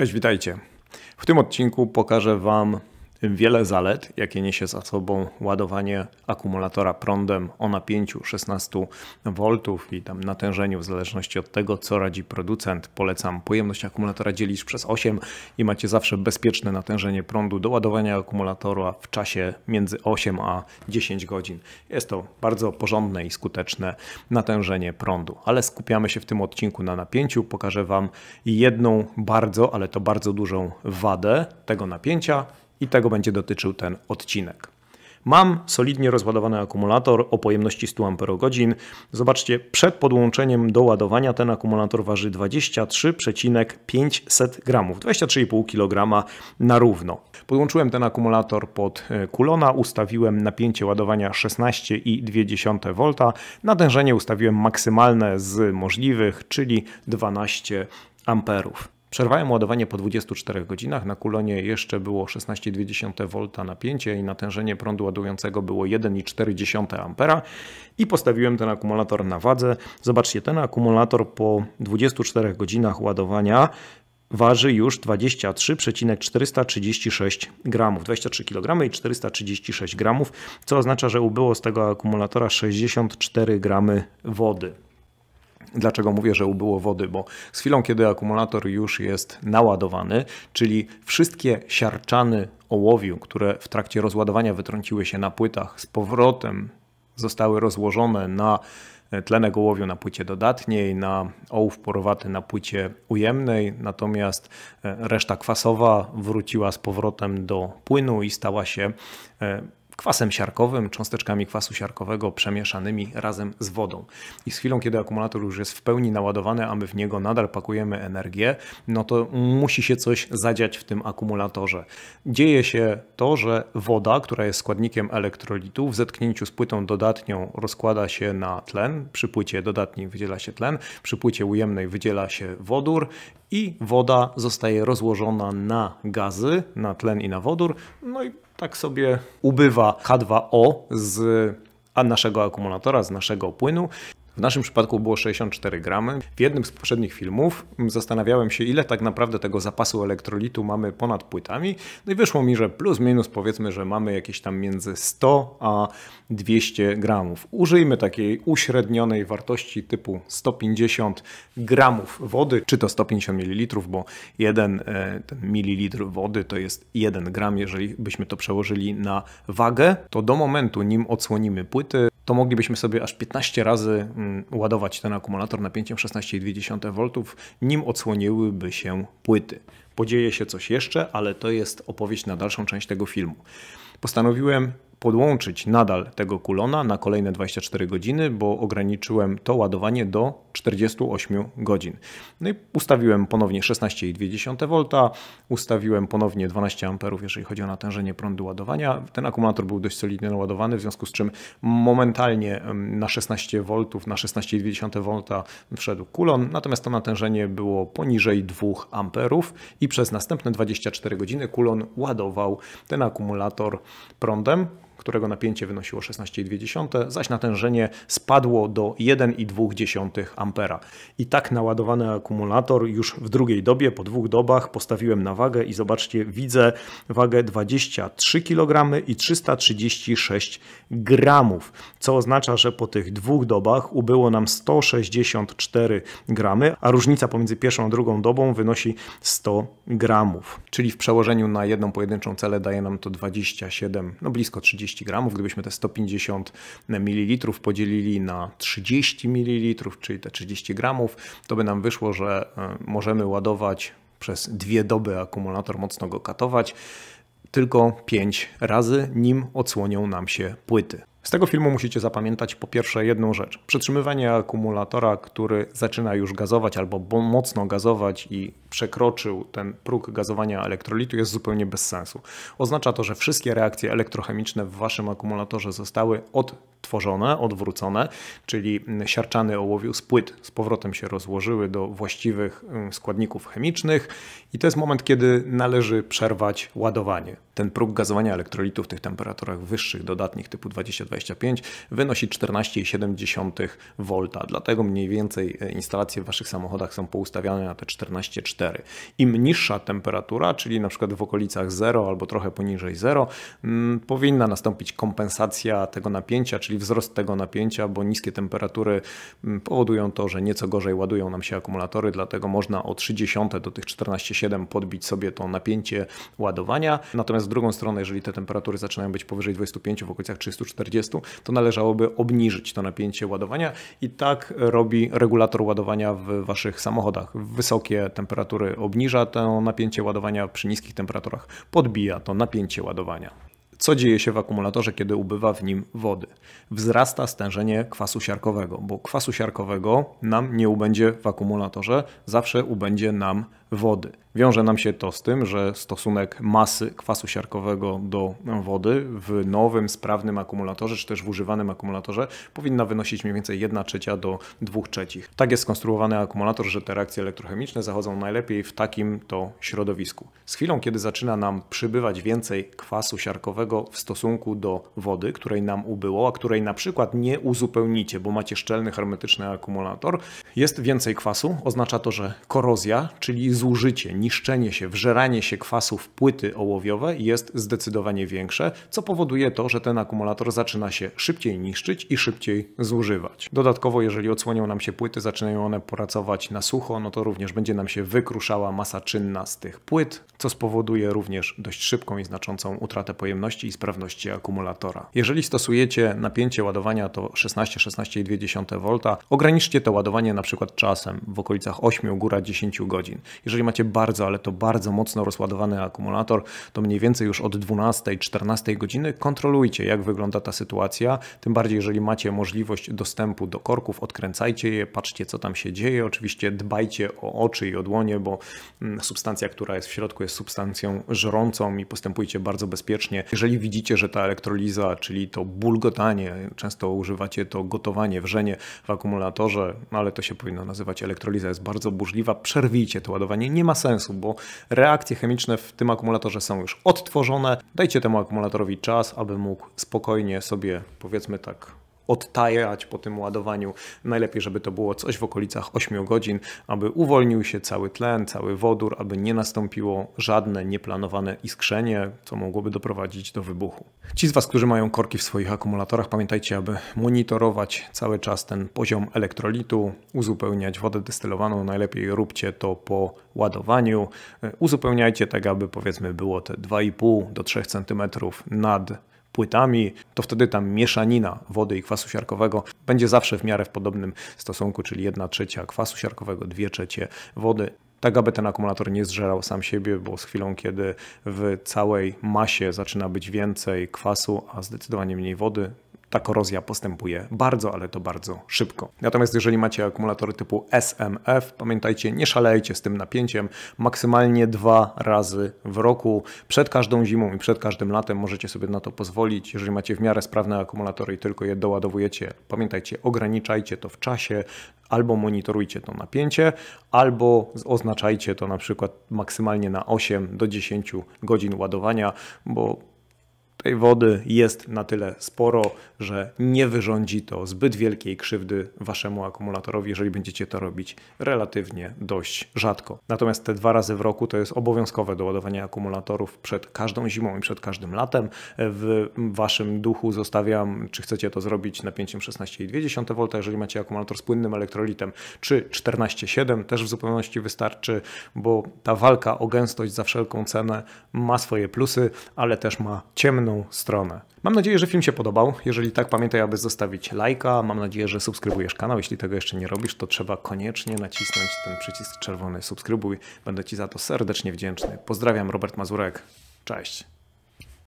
Cześć, witajcie. W tym odcinku pokażę Wam wiele zalet, jakie niesie za sobą ładowanie akumulatora prądem o napięciu 16 V i tam natężeniu w zależności od tego, co radzi producent. Polecam pojemność akumulatora dzielić przez 8 i macie zawsze bezpieczne natężenie prądu do ładowania akumulatora w czasie między 8 a 10 godzin. Jest to bardzo porządne i skuteczne natężenie prądu, ale skupiamy się w tym odcinku na napięciu. Pokażę Wam jedną bardzo, ale to bardzo dużą wadę tego napięcia i tego będzie dotyczył ten odcinek. Mam solidnie rozładowany akumulator o pojemności 100 Ah. Zobaczcie, przed podłączeniem do ładowania ten akumulator waży 23,500 gramów, 23,5 kg na równo. Podłączyłem ten akumulator pod e, kulona, ustawiłem napięcie ładowania 16,2 V, natężenie ustawiłem maksymalne z możliwych, czyli 12 amperów. Przerwałem ładowanie po 24 godzinach, na kulonie jeszcze było 16,2 V napięcie i natężenie prądu ładującego było 1,4 A i postawiłem ten akumulator na wadze. Zobaczcie, ten akumulator po 24 godzinach ładowania waży już 23,436 gramów, 23 kg i 436 gramów, co oznacza, że ubyło z tego akumulatora 64 gramy wody. Dlaczego mówię, że ubyło wody? Bo z chwilą, kiedy akumulator już jest naładowany, czyli wszystkie siarczany ołowiu, które w trakcie rozładowania wytrąciły się na płytach, z powrotem zostały rozłożone na e, tlenek ołowiu na płycie dodatniej, na ołów porowaty na płycie ujemnej, natomiast e, reszta kwasowa wróciła z powrotem do płynu i stała się e, kwasem siarkowym, cząsteczkami kwasu siarkowego przemieszanymi razem z wodą. I z chwilą, kiedy akumulator już jest w pełni naładowany, a my w niego nadal pakujemy energię, no to musi się coś zadziać w tym akumulatorze. Dzieje się to, że woda, która jest składnikiem elektrolitu, w zetknięciu z płytą dodatnią rozkłada się na tlen, przy płycie dodatniej wydziela się tlen, przy płycie ujemnej wydziela się wodór i woda zostaje rozłożona na gazy, na tlen i na wodór, no i tak sobie ubywa H2O z naszego akumulatora, z naszego płynu. W naszym przypadku było 64 gramy. W jednym z poprzednich filmów mm, zastanawiałem się, ile tak naprawdę tego zapasu elektrolitu mamy ponad płytami. No i wyszło mi, że plus minus powiedzmy, że mamy jakieś tam między 100 a 200 gramów. Użyjmy takiej uśrednionej wartości typu 150 gramów wody, czy to 150 ml, bo 1 e, ml wody to jest 1 gram. Jeżeli byśmy to przełożyli na wagę, to do momentu, nim odsłonimy płyty, to moglibyśmy sobie aż 15 razy mm, ładować ten akumulator napięciem 16,2 V, nim odsłoniłyby się płyty. Podzieje się coś jeszcze, ale to jest opowieść na dalszą część tego filmu. Postanowiłem podłączyć nadal tego kulona na kolejne 24 godziny, bo ograniczyłem to ładowanie do 48 godzin. No i ustawiłem ponownie 16,2 V, ustawiłem ponownie 12 A, jeżeli chodzi o natężenie prądu ładowania. Ten akumulator był dość solidnie naładowany, w związku z czym momentalnie na 16 V, na 16,2 V wszedł kulon, natomiast to natężenie było poniżej 2 A i przez następne 24 godziny kulon ładował ten akumulator prądem, którego napięcie wynosiło 16,2, zaś natężenie spadło do 1,2 ampera. I tak naładowany akumulator już w drugiej dobie, po dwóch dobach postawiłem na wagę i zobaczcie, widzę wagę 23 kg i 336 gramów, co oznacza, że po tych dwóch dobach ubyło nam 164 gramy, a różnica pomiędzy pierwszą a drugą dobą wynosi 100 gramów. Czyli w przełożeniu na jedną pojedynczą celę daje nam to 27, no blisko 30 gramów, gdybyśmy te 150 ml podzielili na 30 ml, czyli te 30 gramów, to by nam wyszło, że e, możemy ładować przez dwie doby akumulator, mocno go katować tylko 5 razy, nim odsłonią nam się płyty. Z tego filmu musicie zapamiętać po pierwsze jedną rzecz. Przetrzymywanie akumulatora, który zaczyna już gazować albo mocno gazować i przekroczył ten próg gazowania elektrolitu jest zupełnie bez sensu. Oznacza to, że wszystkie reakcje elektrochemiczne w waszym akumulatorze zostały odtworzone, odwrócone, czyli siarczany ołowiu z płyt z powrotem się rozłożyły do właściwych mm, składników chemicznych i to jest moment, kiedy należy przerwać ładowanie. Ten próg gazowania elektrolitu w tych temperaturach wyższych, dodatnich typu 20 wynosi 14,7 V. Dlatego mniej więcej e, instalacje w Waszych samochodach są poustawiane na te 14,4. Im niższa temperatura, czyli na przykład w okolicach 0 albo trochę poniżej 0, mm, powinna nastąpić kompensacja tego napięcia, czyli wzrost tego napięcia, bo niskie temperatury mm, powodują to, że nieco gorzej ładują nam się akumulatory, dlatego można o 30 do tych 14,7 podbić sobie to napięcie ładowania. Natomiast z drugą stronę, jeżeli te temperatury zaczynają być powyżej 25, w okolicach 340, 30, to należałoby obniżyć to napięcie ładowania i tak robi regulator ładowania w waszych samochodach. Wysokie temperatury obniża to napięcie ładowania, przy niskich temperaturach podbija to napięcie ładowania. Co dzieje się w akumulatorze, kiedy ubywa w nim wody? Wzrasta stężenie kwasu siarkowego, bo kwasu siarkowego nam nie ubędzie w akumulatorze, zawsze ubędzie nam wody. Wiąże nam się to z tym, że stosunek masy kwasu siarkowego do wody w nowym, sprawnym akumulatorze, czy też w używanym akumulatorze powinna wynosić mniej więcej 1 trzecia do 2 trzecich. Tak jest skonstruowany akumulator, że te reakcje elektrochemiczne zachodzą najlepiej w takim to środowisku. Z chwilą, kiedy zaczyna nam przybywać więcej kwasu siarkowego, w stosunku do wody, której nam ubyło, a której na przykład nie uzupełnicie, bo macie szczelny, hermetyczny akumulator. Jest więcej kwasu, oznacza to, że korozja, czyli zużycie, niszczenie się, wżeranie się kwasu w płyty ołowiowe jest zdecydowanie większe, co powoduje to, że ten akumulator zaczyna się szybciej niszczyć i szybciej zużywać. Dodatkowo, jeżeli odsłonią nam się płyty, zaczynają one pracować na sucho, no to również będzie nam się wykruszała masa czynna z tych płyt, co spowoduje również dość szybką i znaczącą utratę pojemności i sprawności akumulatora. Jeżeli stosujecie napięcie ładowania to 16, 16,2 V, ograniczcie to ładowanie na przykład czasem w okolicach 8, góra 10 godzin. Jeżeli macie bardzo, ale to bardzo mocno rozładowany akumulator, to mniej więcej już od 12, 14 godziny kontrolujcie jak wygląda ta sytuacja, tym bardziej jeżeli macie możliwość dostępu do korków, odkręcajcie je, patrzcie co tam się dzieje, oczywiście dbajcie o oczy i o dłonie, bo mm, substancja, która jest w środku jest substancją żrącą i postępujcie bardzo bezpiecznie. Jeżeli jeżeli widzicie, że ta elektroliza, czyli to bulgotanie, często używacie to gotowanie, wrzenie w akumulatorze, no ale to się powinno nazywać elektroliza, jest bardzo burzliwa, przerwijcie to ładowanie. Nie ma sensu, bo reakcje chemiczne w tym akumulatorze są już odtworzone. Dajcie temu akumulatorowi czas, aby mógł spokojnie sobie, powiedzmy tak, odtajać po tym ładowaniu. Najlepiej, żeby to było coś w okolicach 8 godzin, aby uwolnił się cały tlen, cały wodór, aby nie nastąpiło żadne nieplanowane iskrzenie, co mogłoby doprowadzić do wybuchu. Ci z Was, którzy mają korki w swoich akumulatorach, pamiętajcie, aby monitorować cały czas ten poziom elektrolitu, uzupełniać wodę destylowaną, Najlepiej róbcie to po ładowaniu. Uzupełniajcie tak, aby powiedzmy było te 2,5 do 3 cm nad płytami, to wtedy tam mieszanina wody i kwasu siarkowego będzie zawsze w miarę w podobnym stosunku, czyli 1 trzecia kwasu siarkowego, 2 trzecie wody tak aby ten akumulator nie zżerał sam siebie, bo z chwilą, kiedy w całej masie zaczyna być więcej kwasu, a zdecydowanie mniej wody, ta korozja postępuje bardzo, ale to bardzo szybko. Natomiast jeżeli macie akumulatory typu SMF, pamiętajcie, nie szalejcie z tym napięciem. Maksymalnie dwa razy w roku, przed każdą zimą i przed każdym latem możecie sobie na to pozwolić. Jeżeli macie w miarę sprawne akumulatory i tylko je doładowujecie, pamiętajcie, ograniczajcie to w czasie, albo monitorujcie to napięcie, albo oznaczajcie to na przykład maksymalnie na 8 do 10 godzin ładowania, bo tej wody jest na tyle sporo, że nie wyrządzi to zbyt wielkiej krzywdy waszemu akumulatorowi, jeżeli będziecie to robić relatywnie dość rzadko. Natomiast te dwa razy w roku to jest obowiązkowe doładowanie akumulatorów przed każdą zimą i przed każdym latem. W waszym duchu zostawiam, czy chcecie to zrobić napięciem 16,2 V, jeżeli macie akumulator z płynnym elektrolitem, czy 14,7 też w zupełności wystarczy, bo ta walka o gęstość za wszelką cenę ma swoje plusy, ale też ma ciemność stronę. Mam nadzieję, że film się podobał. Jeżeli tak, pamiętaj, aby zostawić lajka. Mam nadzieję, że subskrybujesz kanał. Jeśli tego jeszcze nie robisz, to trzeba koniecznie nacisnąć ten przycisk czerwony subskrybuj. Będę Ci za to serdecznie wdzięczny. Pozdrawiam, Robert Mazurek. Cześć.